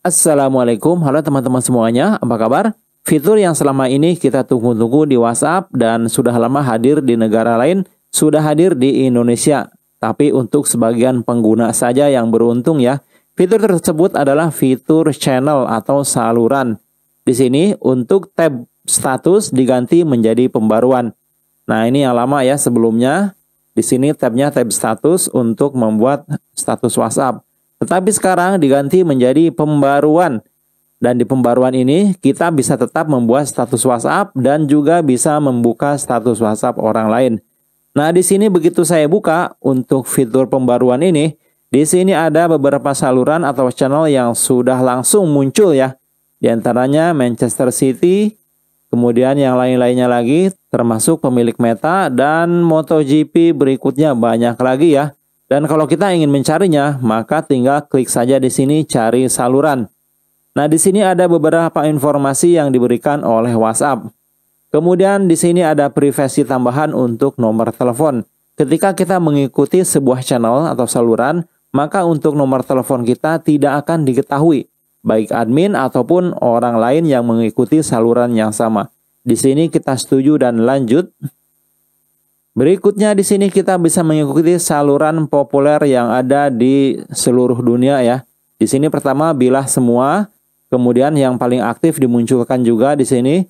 Assalamualaikum, halo teman-teman semuanya, apa kabar? Fitur yang selama ini kita tunggu-tunggu di WhatsApp dan sudah lama hadir di negara lain, sudah hadir di Indonesia. Tapi untuk sebagian pengguna saja yang beruntung ya, fitur tersebut adalah fitur channel atau saluran. Di sini untuk tab status diganti menjadi pembaruan. Nah ini yang lama ya sebelumnya, di sini tabnya tab status untuk membuat status WhatsApp. Tetapi sekarang diganti menjadi pembaruan. Dan di pembaruan ini kita bisa tetap membuat status WhatsApp dan juga bisa membuka status WhatsApp orang lain. Nah, di sini begitu saya buka untuk fitur pembaruan ini, di sini ada beberapa saluran atau channel yang sudah langsung muncul ya. Di antaranya Manchester City, kemudian yang lain-lainnya lagi termasuk pemilik Meta dan MotoGP berikutnya banyak lagi ya. Dan kalau kita ingin mencarinya, maka tinggal klik saja di sini cari saluran. Nah, di sini ada beberapa informasi yang diberikan oleh WhatsApp. Kemudian di sini ada privasi tambahan untuk nomor telepon. Ketika kita mengikuti sebuah channel atau saluran, maka untuk nomor telepon kita tidak akan diketahui, baik admin ataupun orang lain yang mengikuti saluran yang sama. Di sini kita setuju dan lanjut. Berikutnya di sini kita bisa mengikuti saluran populer yang ada di seluruh dunia ya. Di sini pertama bilah semua, kemudian yang paling aktif dimunculkan juga di sini.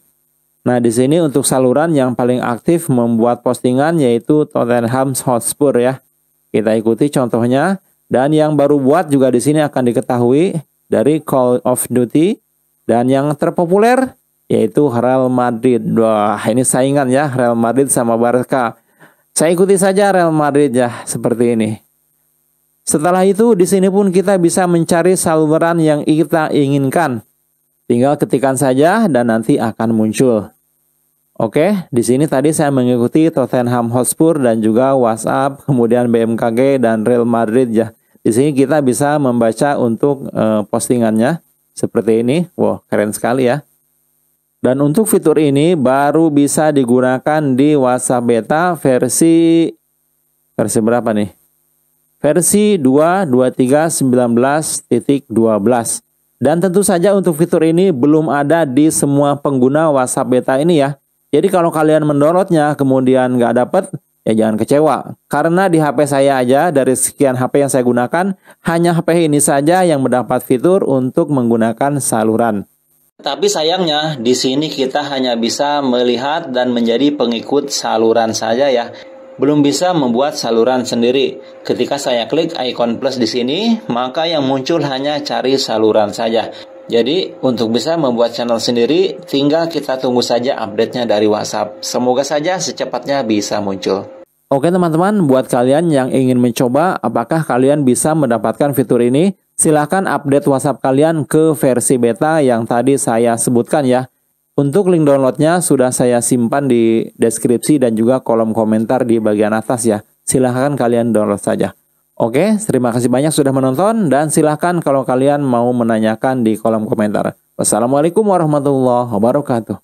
Nah, di sini untuk saluran yang paling aktif membuat postingan yaitu Tottenham Hotspur ya. Kita ikuti contohnya dan yang baru buat juga di sini akan diketahui dari Call of Duty dan yang terpopuler yaitu Real Madrid. Wah, ini saingan ya Real Madrid sama Barca. Saya ikuti saja Real Madrid ya seperti ini. Setelah itu di sini pun kita bisa mencari saluran yang kita inginkan. Tinggal ketikan saja dan nanti akan muncul. Oke, di sini tadi saya mengikuti Tottenham Hotspur dan juga WhatsApp, kemudian BMKG dan Real Madrid ya. Di sini kita bisa membaca untuk e, postingannya seperti ini. Wow, keren sekali ya. Dan untuk fitur ini baru bisa digunakan di WhatsApp beta versi versi berapa nih? Versi 2.23.19.12. Dan tentu saja untuk fitur ini belum ada di semua pengguna WhatsApp beta ini ya. Jadi kalau kalian mendownloadnya kemudian nggak dapet, ya jangan kecewa. Karena di HP saya aja dari sekian HP yang saya gunakan, hanya HP ini saja yang mendapat fitur untuk menggunakan saluran. Tapi sayangnya di sini kita hanya bisa melihat dan menjadi pengikut saluran saja ya. Belum bisa membuat saluran sendiri. Ketika saya klik icon plus di sini, maka yang muncul hanya cari saluran saja. Jadi untuk bisa membuat channel sendiri, tinggal kita tunggu saja update-nya dari WhatsApp. Semoga saja secepatnya bisa muncul. Oke teman-teman, buat kalian yang ingin mencoba, apakah kalian bisa mendapatkan fitur ini? silahkan update WhatsApp kalian ke versi beta yang tadi saya sebutkan ya. Untuk link downloadnya sudah saya simpan di deskripsi dan juga kolom komentar di bagian atas ya. Silahkan kalian download saja. Oke, terima kasih banyak sudah menonton dan silahkan kalau kalian mau menanyakan di kolom komentar. Wassalamualaikum warahmatullahi wabarakatuh.